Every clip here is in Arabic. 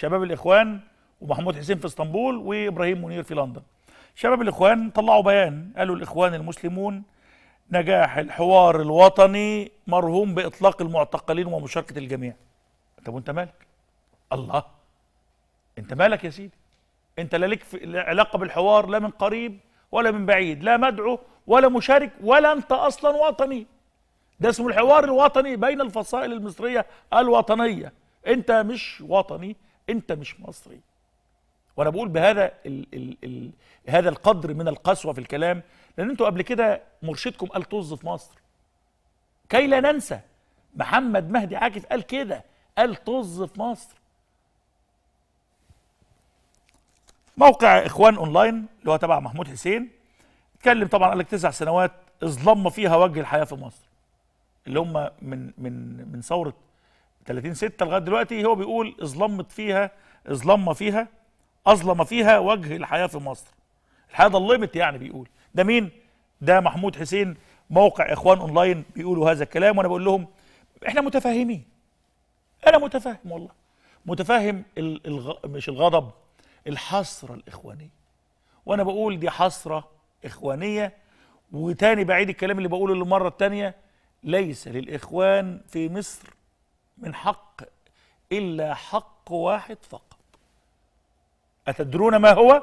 شباب الإخوان ومحمود حسين في اسطنبول وإبراهيم منير في لندن شباب الإخوان طلعوا بيان قالوا الإخوان المسلمون نجاح الحوار الوطني مرهون بإطلاق المعتقلين ومشاركة الجميع طب وانت مالك الله انت مالك يا سيدي انت لا لك علاقه بالحوار لا من قريب ولا من بعيد لا مدعو ولا مشارك ولا انت اصلا وطني ده اسمه الحوار الوطني بين الفصائل المصريه الوطنيه انت مش وطني انت مش مصري وانا بقول بهذا ال ال الـ هذا القدر من القسوه في الكلام لان انتوا قبل كده مرشدكم قال طز في مصر كي لا ننسى محمد مهدي عاكف قال كده قال طز في مصر موقع اخوان اونلاين اللي هو تبع محمود حسين اتكلم طبعا قال لك تسع سنوات اظلم فيها وجه الحياه في مصر اللي هم من من من ثوره 30 6 لغايه دلوقتي هو بيقول اظلمت فيها اظلم فيها اظلم فيها وجه الحياه في مصر الحياه ظلمت يعني بيقول ده مين ده محمود حسين موقع اخوان اونلاين بيقولوا هذا الكلام وانا بقول لهم احنا متفاهمين انا متفاهم والله متفاهم الـ مش الغضب الحسره الاخوانيه وانا بقول دي حسره اخوانيه وتاني بعيد الكلام اللي بقوله للمره التانيه ليس للاخوان في مصر من حق إلا حق واحد فقط أتدرون ما هو؟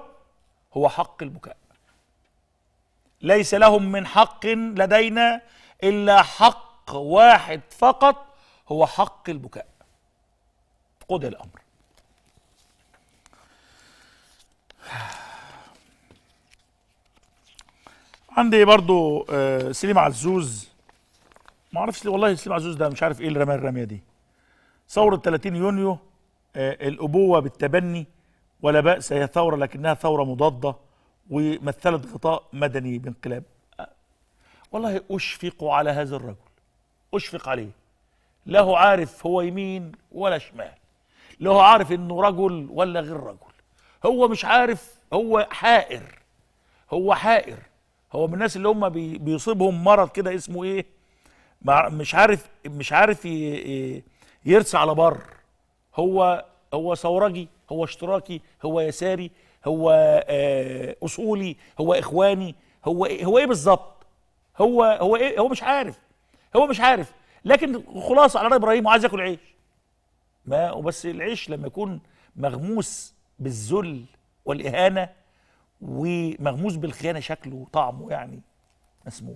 هو حق البكاء ليس لهم من حق لدينا إلا حق واحد فقط هو حق البكاء قد الأمر عندي برضو آه، سليم عزوز ما اعرفش والله سليم عزوز ده مش عارف ايه اللي الرميه دي ثورة 30 يونيو آه، الأبوة بالتبني ولا بأس هي ثورة لكنها ثورة مضادة ومثلت غطاء مدني بانقلاب والله أشفق على هذا الرجل أشفق عليه له عارف هو يمين ولا شمال له عارف انه رجل ولا غير رجل هو مش عارف هو حائر هو حائر هو من الناس اللي هم بيصيبهم مرض كده اسمه ايه مش عارف مش عارف إيه إيه يرسى على بر هو هو ثورجي هو اشتراكي هو يساري هو آه، اصولي هو اخواني هو إيه هو ايه بالظبط هو هو ايه هو مش عارف هو مش عارف لكن خلاص على راي ابراهيم عايز ياكل عيش ما وبس العيش لما يكون مغموس بالذل والاهانه ومغموس بالخيانه شكله وطعمه يعني اسمه